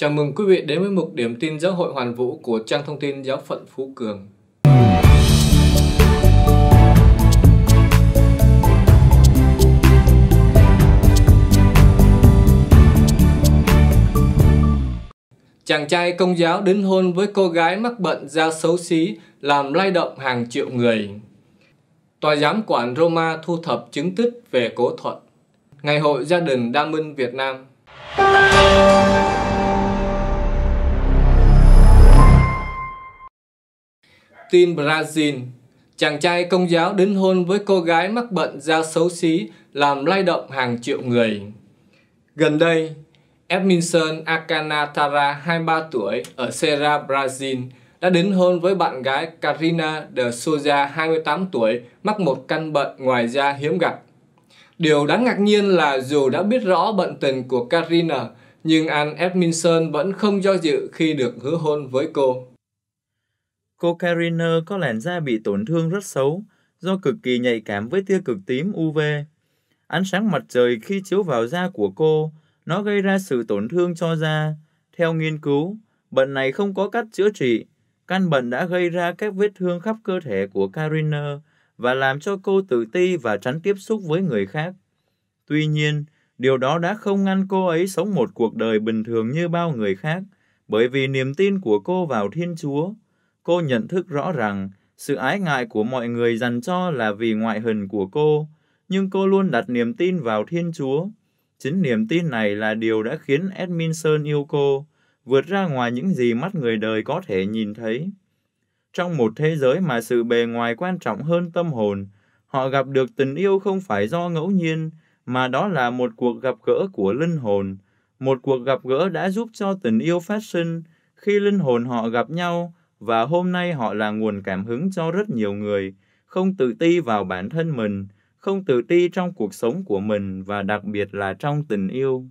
Chào mừng quý vị đến với mục điểm tin giáo hội hoàn vũ của trang thông tin giáo phận Phú Cường. Chàng trai công giáo đính hôn với cô gái mắc bệnh da xấu xí làm lay động hàng triệu người. Tòa giám quản Roma thu thập chứng tích về cố thuận. Ngày hội gia đình Đa Minh Việt Nam. tin Brazil. Chàng trai công giáo đính hôn với cô gái mắc bệnh da xấu xí làm lay động hàng triệu người. Gần đây, Edmilson Akanatara, 23 tuổi, ở Serra, Brazil, đã đến hôn với bạn gái Karina de Souza, 28 tuổi, mắc một căn bệnh ngoài da hiếm gặp. Điều đáng ngạc nhiên là dù đã biết rõ bệnh tình của Karina, nhưng anh Edmilson vẫn không do dự khi được hứa hôn với cô. Cô Kariner có làn da bị tổn thương rất xấu do cực kỳ nhạy cảm với tia cực tím UV. Ánh sáng mặt trời khi chiếu vào da của cô, nó gây ra sự tổn thương cho da. Theo nghiên cứu, bệnh này không có cách chữa trị. Căn bệnh đã gây ra các vết thương khắp cơ thể của Kariner và làm cho cô tự ti và tránh tiếp xúc với người khác. Tuy nhiên, điều đó đã không ngăn cô ấy sống một cuộc đời bình thường như bao người khác, bởi vì niềm tin của cô vào Thiên Chúa, Cô nhận thức rõ rằng sự ái ngại của mọi người dành cho là vì ngoại hình của cô, nhưng cô luôn đặt niềm tin vào Thiên Chúa. Chính niềm tin này là điều đã khiến Edminson yêu cô, vượt ra ngoài những gì mắt người đời có thể nhìn thấy. Trong một thế giới mà sự bề ngoài quan trọng hơn tâm hồn, họ gặp được tình yêu không phải do ngẫu nhiên, mà đó là một cuộc gặp gỡ của linh hồn. Một cuộc gặp gỡ đã giúp cho tình yêu phát sinh, khi linh hồn họ gặp nhau, và hôm nay họ là nguồn cảm hứng cho rất nhiều người, không tự ti vào bản thân mình, không tự ti trong cuộc sống của mình và đặc biệt là trong tình yêu.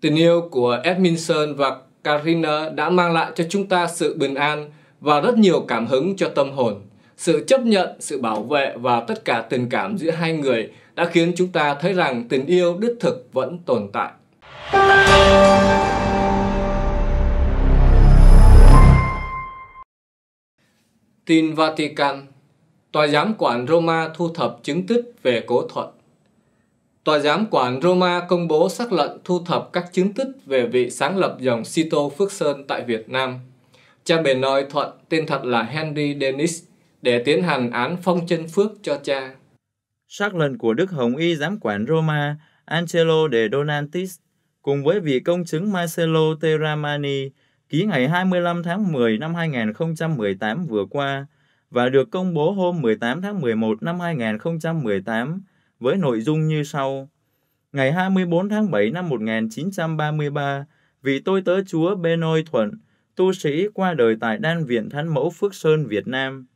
Tình yêu của Edmondson và Karina đã mang lại cho chúng ta sự bình an và rất nhiều cảm hứng cho tâm hồn. Sự chấp nhận, sự bảo vệ và tất cả tình cảm giữa hai người đã khiến chúng ta thấy rằng tình yêu đích thực vẫn tồn tại. Tin Vatican Tòa giám quản Roma thu thập chứng tích về cố thuận. Tòa giám quản Roma công bố xác lệnh thu thập các chứng tích về vị sáng lập dòng Sito Phước Sơn tại Việt Nam. Cha bề nội Thuận tên thật là Henry Dennis để tiến hành án phong chân phước cho cha. Xác lệnh của Đức Hồng Y giám quản Roma Angelo de Donantis cùng với vị công chứng Marcelo Teramani ký ngày 25 tháng 10 năm 2018 vừa qua và được công bố hôm 18 tháng 11 năm 2018 với nội dung như sau. Ngày 24 tháng 7 năm 1933, vị tôi tớ chúa Benoit Thuận, tu sĩ qua đời tại Đan Viện Thánh Mẫu Phước Sơn, Việt Nam.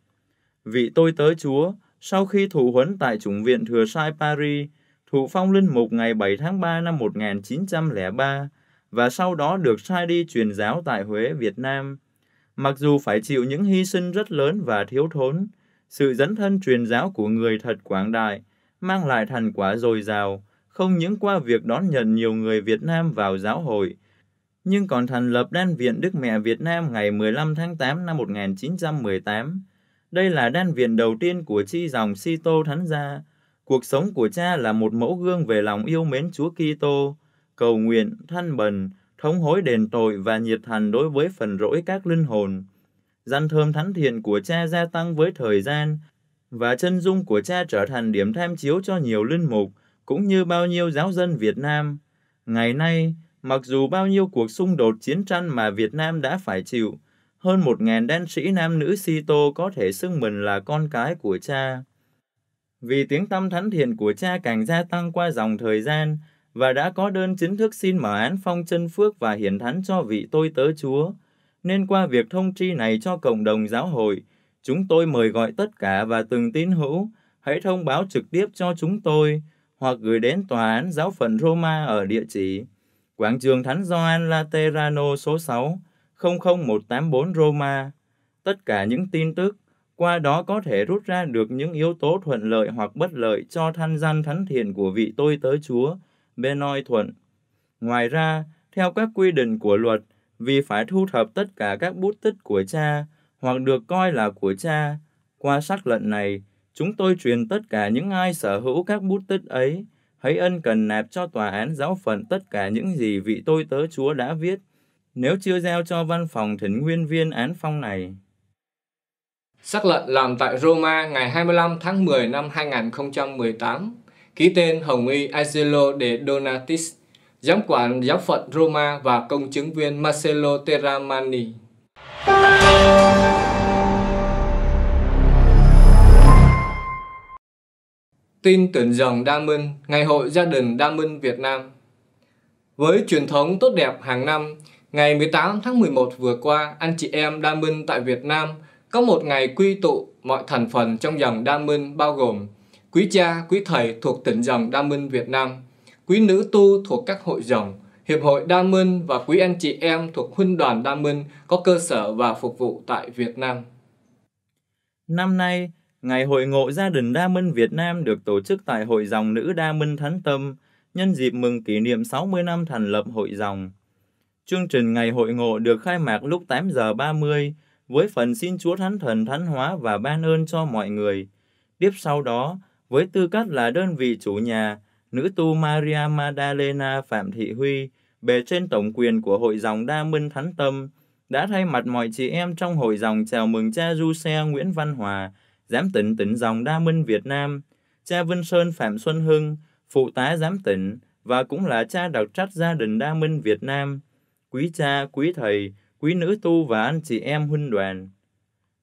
Vị tôi tớ chúa, sau khi thụ huấn tại chủng viện Thừa Sai Paris, thụ phong linh mục ngày 7 tháng 3 năm 1903, và sau đó được sai đi truyền giáo tại Huế, Việt Nam. Mặc dù phải chịu những hy sinh rất lớn và thiếu thốn, sự dẫn thân truyền giáo của người thật quảng đại mang lại thành quả dồi dào, không những qua việc đón nhận nhiều người Việt Nam vào giáo hội, nhưng còn thành lập Đan viện Đức Mẹ Việt Nam ngày 15 tháng 8 năm 1918. Đây là đan viện đầu tiên của chi dòng Si Thánh Gia. Cuộc sống của cha là một mẫu gương về lòng yêu mến Chúa Kitô, cầu nguyện, than bần, thống hối đền tội và nhiệt thành đối với phần rỗi các linh hồn. Gian thơm thánh thiện của cha gia tăng với thời gian, và chân dung của cha trở thành điểm tham chiếu cho nhiều linh mục, cũng như bao nhiêu giáo dân Việt Nam. Ngày nay, mặc dù bao nhiêu cuộc xung đột chiến tranh mà Việt Nam đã phải chịu, hơn một ngàn đan sĩ nam nữ si tô có thể xưng mình là con cái của cha. Vì tiếng tâm thánh thiện của cha càng gia tăng qua dòng thời gian, và đã có đơn chính thức xin mở án phong chân phước và hiển thánh cho vị tôi tớ Chúa. Nên qua việc thông tri này cho cộng đồng giáo hội, chúng tôi mời gọi tất cả và từng tín hữu hãy thông báo trực tiếp cho chúng tôi hoặc gửi đến tòa án giáo phận Roma ở địa chỉ Quảng trường Thánh Gioan Laterano số 6, 00184 Roma. Tất cả những tin tức, qua đó có thể rút ra được những yếu tố thuận lợi hoặc bất lợi cho thanh danh thánh thiện của vị tôi tới Chúa, Benoit Thuận. Ngoài ra, theo các quy định của luật, vì phải thu thập tất cả các bút tích của cha hoặc được coi là của cha, qua sắc lệnh này, chúng tôi truyền tất cả những ai sở hữu các bút tích ấy, hãy ân cần nạp cho tòa án giáo phận tất cả những gì vị tôi tớ Chúa đã viết, nếu chưa giao cho văn phòng thỉnh nguyên viên án phong này. Sắc lệnh làm tại Roma ngày 25 tháng 10 năm 2018 ký tên Hồng Y Angelo de Donatis, giám quản giáo phận Roma và công chứng viên Marcelo Terramani. Tin tuyển dòng Diamond, Ngày hội gia đình Diamond Việt Nam Với truyền thống tốt đẹp hàng năm, ngày 18 tháng 11 vừa qua, anh chị em Diamond tại Việt Nam có một ngày quy tụ mọi thành phần trong dòng Diamond bao gồm quý cha, quý thầy thuộc tỉnh dòng Đa Minh Việt Nam, quý nữ tu thuộc các hội dòng, Hiệp hội Đa Minh và quý anh chị em thuộc Huynh đoàn Đa Minh có cơ sở và phục vụ tại Việt Nam. Năm nay, Ngày Hội Ngộ Gia đình Đa Minh Việt Nam được tổ chức tại Hội dòng Nữ Đa Minh Thánh Tâm, nhân dịp mừng kỷ niệm 60 năm thành lập Hội dòng. Chương trình Ngày Hội Ngộ được khai mạc lúc 8 giờ 30 với phần xin Chúa Thánh Thần Thánh Hóa và ban ơn cho mọi người. Tiếp sau đó, với tư cách là đơn vị chủ nhà, nữ tu Maria Magdalena Phạm Thị Huy, bề trên tổng quyền của hội dòng Đa Minh Thánh Tâm, đã thay mặt mọi chị em trong hội dòng chào mừng cha Du Xe Nguyễn Văn Hòa, giám tỉnh tỉnh dòng Đa Minh Việt Nam, cha Vân Sơn Phạm Xuân Hưng, phụ tá giám tỉnh và cũng là cha đặc trách gia đình Đa Minh Việt Nam, quý cha, quý thầy, quý nữ tu và anh chị em huynh đoàn.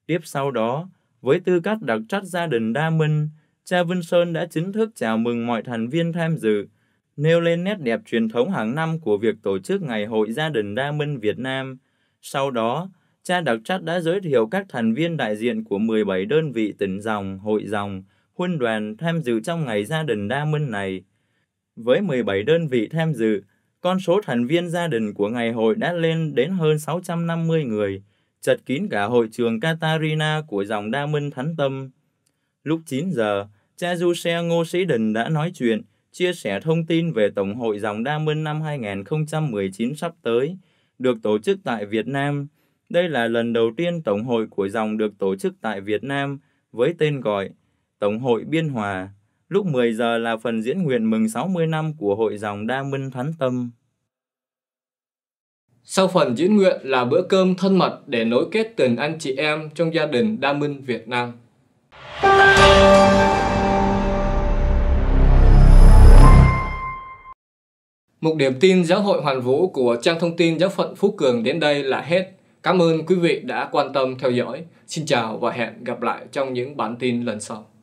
Tiếp sau đó, với tư cách đặc trách gia đình Đa Minh, cha Vân Sơn đã chính thức chào mừng mọi thành viên tham dự, nêu lên nét đẹp truyền thống hàng năm của việc tổ chức Ngày hội gia đình đa minh Việt Nam. Sau đó, cha đặc trách đã giới thiệu các thành viên đại diện của 17 đơn vị tỉnh dòng, hội dòng, huân đoàn tham dự trong Ngày gia đình đa minh này. Với 17 đơn vị tham dự, con số thành viên gia đình của ngày hội đã lên đến hơn 650 người, chật kín cả hội trường Katarina của dòng Đa Minh Thánh Tâm. Lúc 9 giờ, cha du xe Ngô Sĩ Đình đã nói chuyện, chia sẻ thông tin về Tổng hội dòng Đa Minh năm 2019 sắp tới, được tổ chức tại Việt Nam. Đây là lần đầu tiên Tổng hội của dòng được tổ chức tại Việt Nam với tên gọi Tổng hội Biên Hòa. Lúc 10 giờ là phần diễn nguyện mừng 60 năm của hội dòng Đa Minh Thánh Tâm. Sau phần diễn nguyện là bữa cơm thân mật để nối kết tình anh chị em trong gia đình Đa Minh Việt Nam. Mục điểm tin giáo hội hoàn vũ của trang thông tin giáo phận Phú Cường đến đây là hết. Cảm ơn quý vị đã quan tâm theo dõi. Xin chào và hẹn gặp lại trong những bản tin lần sau.